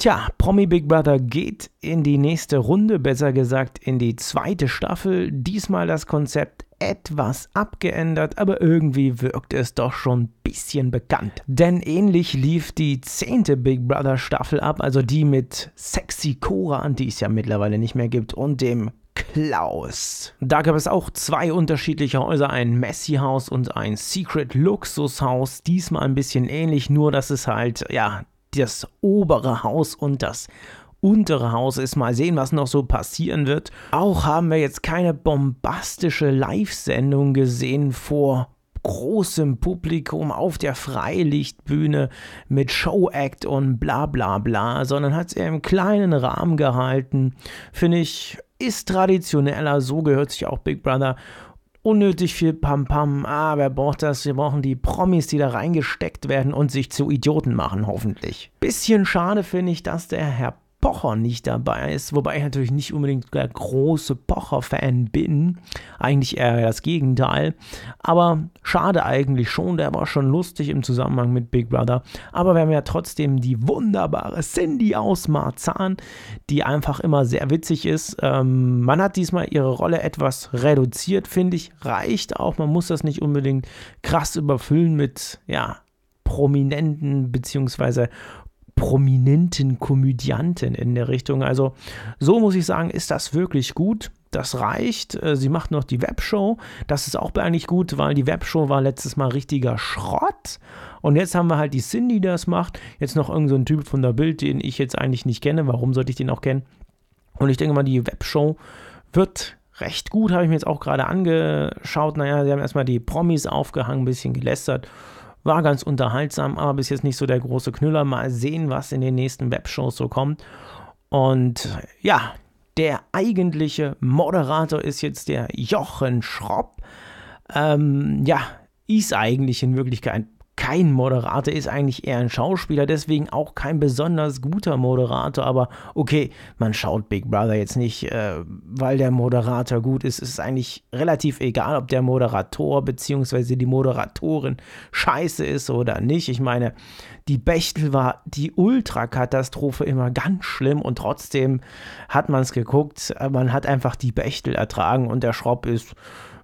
Tja, Promi Big Brother geht in die nächste Runde, besser gesagt in die zweite Staffel. Diesmal das Konzept etwas abgeändert, aber irgendwie wirkt es doch schon ein bisschen bekannt. Denn ähnlich lief die zehnte Big Brother Staffel ab, also die mit Sexy Cora, die es ja mittlerweile nicht mehr gibt, und dem Klaus. Da gab es auch zwei unterschiedliche Häuser, ein messi haus und ein Secret-Luxus-Haus. Diesmal ein bisschen ähnlich, nur dass es halt, ja, das obere Haus und das untere Haus ist. Mal sehen, was noch so passieren wird. Auch haben wir jetzt keine bombastische Live-Sendung gesehen vor großem Publikum auf der Freilichtbühne mit Showact und bla bla bla, sondern hat es eher im kleinen Rahmen gehalten. Finde ich, ist traditioneller, so gehört sich auch Big Brother unnötig viel Pam-Pam, ah, wer braucht das? Wir brauchen die Promis, die da reingesteckt werden und sich zu Idioten machen, hoffentlich. Bisschen schade finde ich, dass der Herr Pocher nicht dabei ist, wobei ich natürlich nicht unbedingt der große Pocher-Fan bin, eigentlich eher das Gegenteil, aber schade eigentlich schon, der war schon lustig im Zusammenhang mit Big Brother, aber wir haben ja trotzdem die wunderbare Cindy aus Marzahn, die einfach immer sehr witzig ist, ähm, man hat diesmal ihre Rolle etwas reduziert, finde ich, reicht auch, man muss das nicht unbedingt krass überfüllen mit, ja, prominenten beziehungsweise prominenten Komödianten in der Richtung. Also so muss ich sagen, ist das wirklich gut. Das reicht. Äh, sie macht noch die Webshow. Das ist auch eigentlich gut, weil die Webshow war letztes Mal richtiger Schrott. Und jetzt haben wir halt die Cindy, die das macht. Jetzt noch irgendein so Typ von der Bild, den ich jetzt eigentlich nicht kenne. Warum sollte ich den auch kennen? Und ich denke mal, die Webshow wird recht gut, habe ich mir jetzt auch gerade angeschaut. Naja, sie haben erstmal die Promis aufgehangen, ein bisschen gelästert war ganz unterhaltsam, aber bis jetzt nicht so der große Knüller. Mal sehen, was in den nächsten Webshows so kommt. Und ja, der eigentliche Moderator ist jetzt der Jochen Schropp. Ähm, ja, ist eigentlich in Wirklichkeit kein Moderator, ist eigentlich eher ein Schauspieler, deswegen auch kein besonders guter Moderator. Aber okay, man schaut Big Brother jetzt nicht, äh, weil der Moderator gut ist. Es ist eigentlich relativ egal, ob der Moderator bzw. die Moderatorin scheiße ist oder nicht. Ich meine, die Bechtel war die Ultrakatastrophe immer ganz schlimm und trotzdem hat man es geguckt. Äh, man hat einfach die Bechtel ertragen und der Schropp ist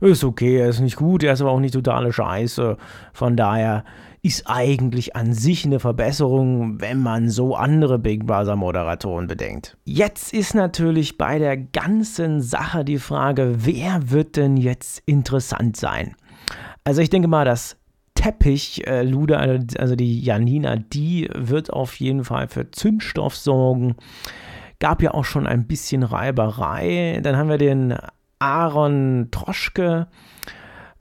ist okay, er ist nicht gut, er ist aber auch nicht totale Scheiße. Von daher ist eigentlich an sich eine Verbesserung, wenn man so andere Big Brother Moderatoren bedenkt. Jetzt ist natürlich bei der ganzen Sache die Frage, wer wird denn jetzt interessant sein? Also ich denke mal, dass Teppich, äh, Luda, also die Janina, die wird auf jeden Fall für Zündstoff sorgen. Gab ja auch schon ein bisschen Reiberei. Dann haben wir den Aaron Troschke.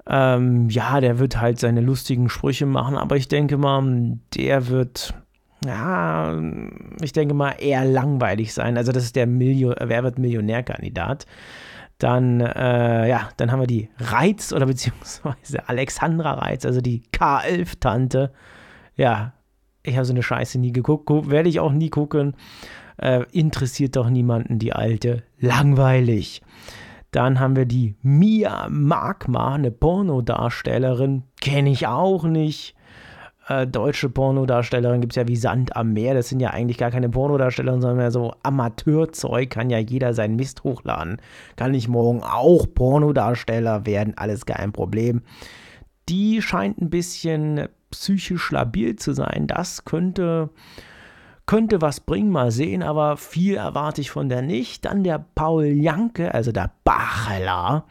Ähm, ja, der wird halt seine lustigen Sprüche machen, aber ich denke mal, der wird, ja, ich denke mal eher langweilig sein. Also das ist der Milio äh, Wer wird Millionärkandidat. Dann, äh, ja, dann haben wir die Reiz oder beziehungsweise Alexandra Reiz, also die K11-Tante. Ja, ich habe so eine Scheiße nie geguckt, werde ich auch nie gucken. Äh, interessiert doch niemanden, die alte. Langweilig. Dann haben wir die Mia Magma, eine Pornodarstellerin, kenne ich auch nicht. Äh, deutsche Pornodarstellerin gibt es ja wie Sand am Meer. Das sind ja eigentlich gar keine Pornodarstellerin, sondern mehr so Amateurzeug. Kann ja jeder seinen Mist hochladen. Kann ich morgen auch Pornodarsteller werden? Alles kein Problem. Die scheint ein bisschen psychisch labil zu sein. Das könnte könnte was bringen, mal sehen, aber viel erwarte ich von der nicht. Dann der Paul Janke, also der Bacheler.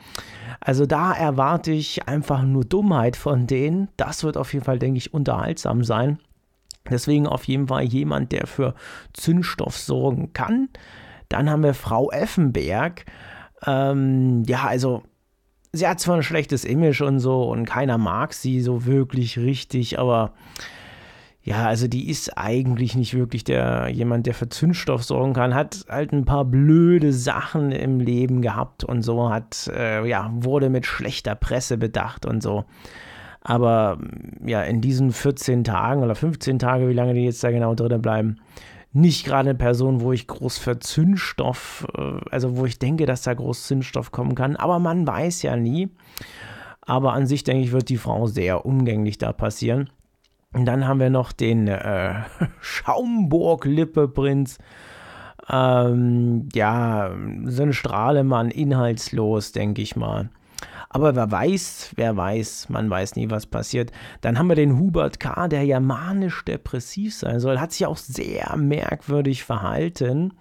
Also da erwarte ich einfach nur Dummheit von denen. Das wird auf jeden Fall, denke ich, unterhaltsam sein. Deswegen auf jeden Fall jemand, der für Zündstoff sorgen kann. Dann haben wir Frau Effenberg. Ähm, ja, also sie hat zwar ein schlechtes Image und so und keiner mag sie so wirklich richtig, aber ja, also die ist eigentlich nicht wirklich der jemand, der für Zündstoff sorgen kann, hat halt ein paar blöde Sachen im Leben gehabt und so hat äh, ja wurde mit schlechter Presse bedacht und so. Aber mm, ja, in diesen 14 Tagen oder 15 Tage, wie lange die jetzt da genau drin bleiben, nicht gerade eine Person, wo ich groß für Zündstoff, äh, also wo ich denke, dass da groß Zündstoff kommen kann. Aber man weiß ja nie. Aber an sich denke ich, wird die Frau sehr umgänglich da passieren und dann haben wir noch den äh, Schaumburg-Lippe-Prinz. Ähm, ja, so ein Strahlemann, inhaltslos, denke ich mal. Aber wer weiß, wer weiß, man weiß nie, was passiert. Dann haben wir den Hubert K., der ja manisch-depressiv sein soll, hat sich auch sehr merkwürdig verhalten.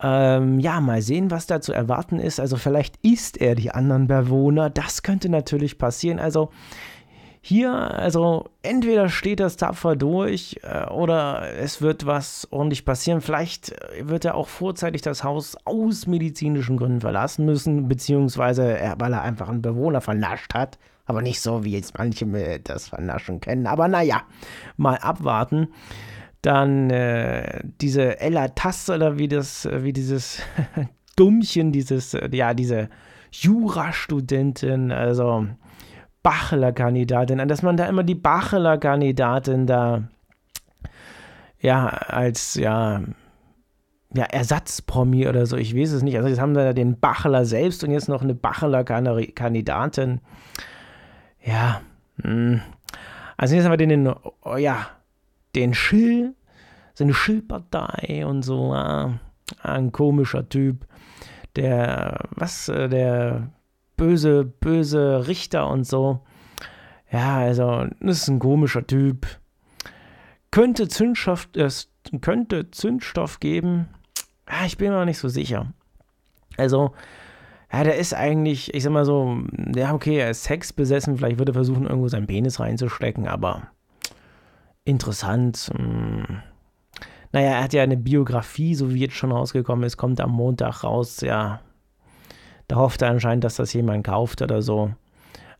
Ähm, ja, mal sehen, was da zu erwarten ist. Also vielleicht isst er die anderen Bewohner. Das könnte natürlich passieren. Also hier, also entweder steht das tapfer durch äh, oder es wird was ordentlich passieren. Vielleicht äh, wird er auch vorzeitig das Haus aus medizinischen Gründen verlassen müssen, beziehungsweise äh, weil er einfach einen Bewohner vernascht hat. Aber nicht so, wie jetzt manche das Vernaschen kennen. Aber naja, mal abwarten. Dann äh, diese Ella Tass oder wie das, wie dieses Dummchen, dieses, ja, diese Jurastudentin, also Bacheler kandidatin an, dass man da immer die Bacheler kandidatin da ja als ja ja, Ersatzpromi oder so, ich weiß es nicht. Also jetzt haben wir da den Bacheler selbst und jetzt noch eine Bacheler-Kandidatin. Ja. Hm. Also jetzt haben wir den, oh ja, den Schill, so eine Schillpartei und so. Ah, ein komischer Typ. Der, was, äh, der böse, böse Richter und so. Ja, also, das ist ein komischer Typ. Könnte Zündstoff, äh, könnte Zündstoff geben. Ah, ich bin mir noch nicht so sicher. Also, ja, der ist eigentlich, ich sag mal so, ja, okay, er ist sexbesessen, vielleicht würde er versuchen, irgendwo seinen Penis reinzustecken, aber interessant. Hm. Naja, er hat ja eine Biografie, so wie jetzt schon rausgekommen ist, kommt am Montag raus, ja, da hofft er anscheinend, dass das jemand kauft oder so.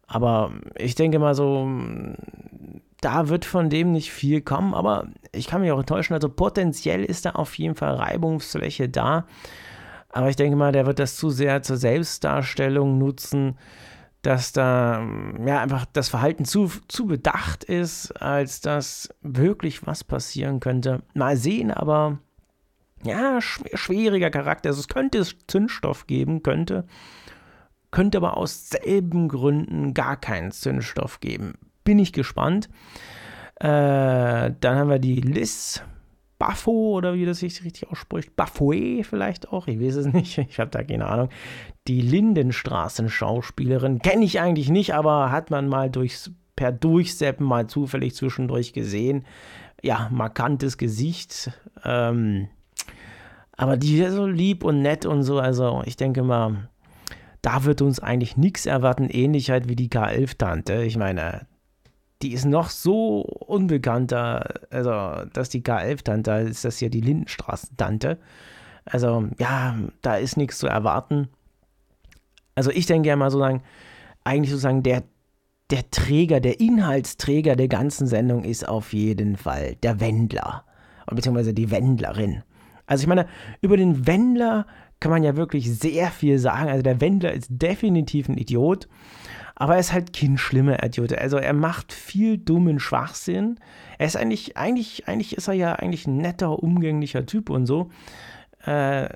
Aber ich denke mal so, da wird von dem nicht viel kommen, aber ich kann mich auch enttäuschen. Also potenziell ist da auf jeden Fall Reibungsfläche da. Aber ich denke mal, der wird das zu sehr zur Selbstdarstellung nutzen, dass da ja einfach das Verhalten zu, zu bedacht ist, als dass wirklich was passieren könnte. Mal sehen, aber ja, schwieriger Charakter. Also es könnte Zündstoff geben, könnte, könnte aber aus selben Gründen gar keinen Zündstoff geben. Bin ich gespannt. Äh, dann haben wir die Liz Baffo oder wie das sich richtig ausspricht. Baffoe vielleicht auch, ich weiß es nicht, ich habe da keine Ahnung. Die Lindenstraßen-Schauspielerin kenne ich eigentlich nicht, aber hat man mal durchs, per Durchseppen mal zufällig zwischendurch gesehen. Ja, markantes Gesicht. Ähm, aber die ist so lieb und nett und so. Also ich denke mal, da wird uns eigentlich nichts erwarten. Ähnlichkeit halt wie die K11-Tante. Ich meine, die ist noch so unbekannter. Also, dass die K11-Tante ist, das ja die Lindenstraßen-Tante. Also, ja, da ist nichts zu erwarten. Also, ich denke ja mal so sagen, eigentlich sozusagen der, der Träger, der Inhaltsträger der ganzen Sendung ist auf jeden Fall der Wendler. Beziehungsweise die Wendlerin. Also ich meine, über den Wendler kann man ja wirklich sehr viel sagen. Also der Wendler ist definitiv ein Idiot, aber er ist halt kein schlimmer Idiot. Also er macht viel dummen Schwachsinn. Er ist eigentlich, eigentlich, eigentlich ist er ja eigentlich ein netter, umgänglicher Typ und so. Äh, äh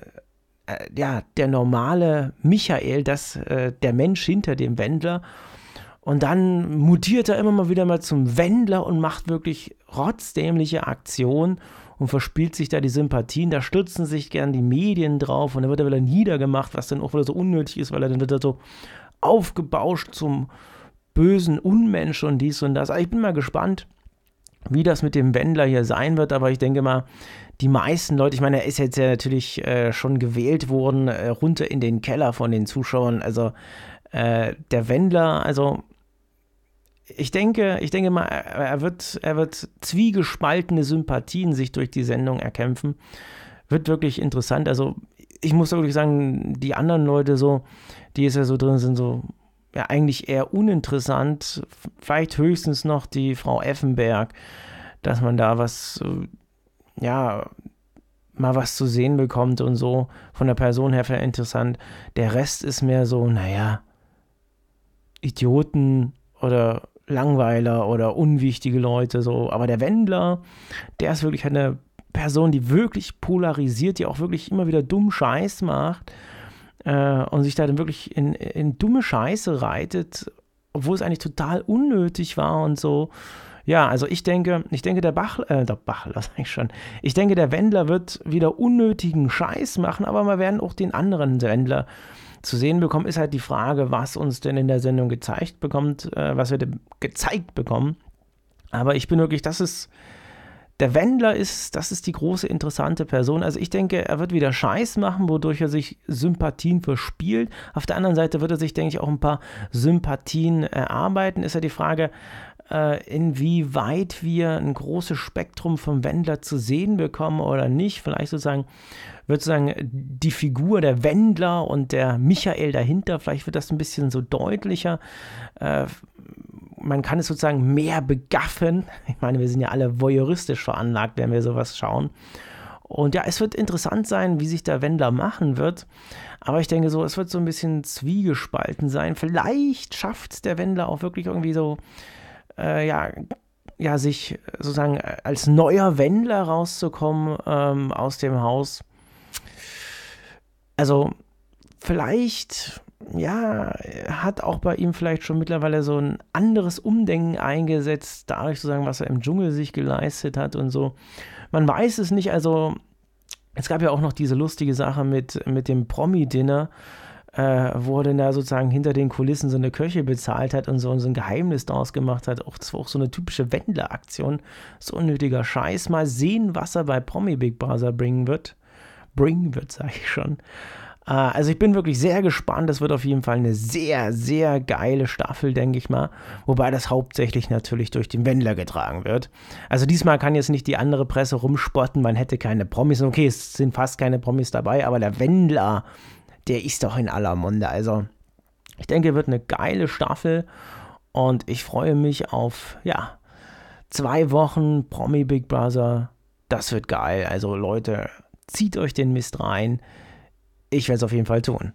ja, der normale Michael, das, äh, der Mensch hinter dem Wendler. Und dann mutiert er immer mal wieder mal zum Wendler und macht wirklich rotzdämliche Aktionen und verspielt sich da die Sympathien. Da stürzen sich gern die Medien drauf und dann wird er wieder niedergemacht, was dann auch wieder so unnötig ist, weil er dann er so aufgebauscht zum bösen Unmensch und dies und das. Aber also ich bin mal gespannt, wie das mit dem Wendler hier sein wird, aber ich denke mal, die meisten Leute, ich meine, er ist jetzt ja natürlich äh, schon gewählt worden, äh, runter in den Keller von den Zuschauern. Also äh, der Wendler, also ich denke, ich denke mal, er wird, er wird zwiegespaltene Sympathien sich durch die Sendung erkämpfen. Wird wirklich interessant. Also, ich muss wirklich sagen, die anderen Leute so, die jetzt ja so drin sind, so, ja, eigentlich eher uninteressant. Vielleicht höchstens noch die Frau Effenberg, dass man da was, äh, ja, mal was zu sehen bekommt und so. Von der Person her wäre interessant. Der Rest ist mehr so, naja, Idioten oder Langweiler oder unwichtige Leute, so. Aber der Wendler, der ist wirklich eine Person, die wirklich polarisiert, die auch wirklich immer wieder dumm Scheiß macht äh, und sich da dann wirklich in, in dumme Scheiße reitet, obwohl es eigentlich total unnötig war und so. Ja, also ich denke, ich denke, der Bach, äh, der Bachler, sag ich schon. Ich denke, der Wendler wird wieder unnötigen Scheiß machen, aber wir werden auch den anderen Wendler zu sehen bekommen, ist halt die Frage, was uns denn in der Sendung gezeigt bekommt, äh, was wir gezeigt bekommen. Aber ich bin wirklich, das ist. Der Wendler ist, das ist die große interessante Person. Also ich denke, er wird wieder Scheiß machen, wodurch er sich Sympathien verspielt. Auf der anderen Seite wird er sich, denke ich, auch ein paar Sympathien äh, erarbeiten. Ist ja die Frage, äh, inwieweit wir ein großes Spektrum vom Wendler zu sehen bekommen oder nicht. Vielleicht sozusagen wird sozusagen die Figur der Wendler und der Michael dahinter, vielleicht wird das ein bisschen so deutlicher. Äh, man kann es sozusagen mehr begaffen. Ich meine, wir sind ja alle voyeuristisch veranlagt, wenn wir sowas schauen. Und ja, es wird interessant sein, wie sich der Wendler machen wird. Aber ich denke so, es wird so ein bisschen zwiegespalten sein. Vielleicht schafft es der Wendler auch wirklich irgendwie so äh, ja, ja, sich sozusagen als neuer Wendler rauszukommen ähm, aus dem Haus. Also vielleicht, ja, hat auch bei ihm vielleicht schon mittlerweile so ein anderes Umdenken eingesetzt, dadurch sozusagen, was er im Dschungel sich geleistet hat und so. Man weiß es nicht, also es gab ja auch noch diese lustige Sache mit, mit dem Promi-Dinner, äh, wo er denn da sozusagen hinter den Kulissen so eine Köche bezahlt hat und so, und so ein Geheimnis daraus gemacht hat. Auch, das war auch so eine typische Wendler-Aktion. So unnötiger Scheiß. Mal sehen, was er bei Promi Big Brother bringen wird. Bringen wird, sage ich schon. Äh, also ich bin wirklich sehr gespannt. Das wird auf jeden Fall eine sehr, sehr geile Staffel, denke ich mal. Wobei das hauptsächlich natürlich durch den Wendler getragen wird. Also diesmal kann jetzt nicht die andere Presse rumspotten, man hätte keine Promis. Okay, es sind fast keine Promis dabei, aber der Wendler der ist doch in aller Munde. Also ich denke, wird eine geile Staffel und ich freue mich auf, ja, zwei Wochen Promi Big Brother. Das wird geil. Also Leute, zieht euch den Mist rein. Ich werde es auf jeden Fall tun.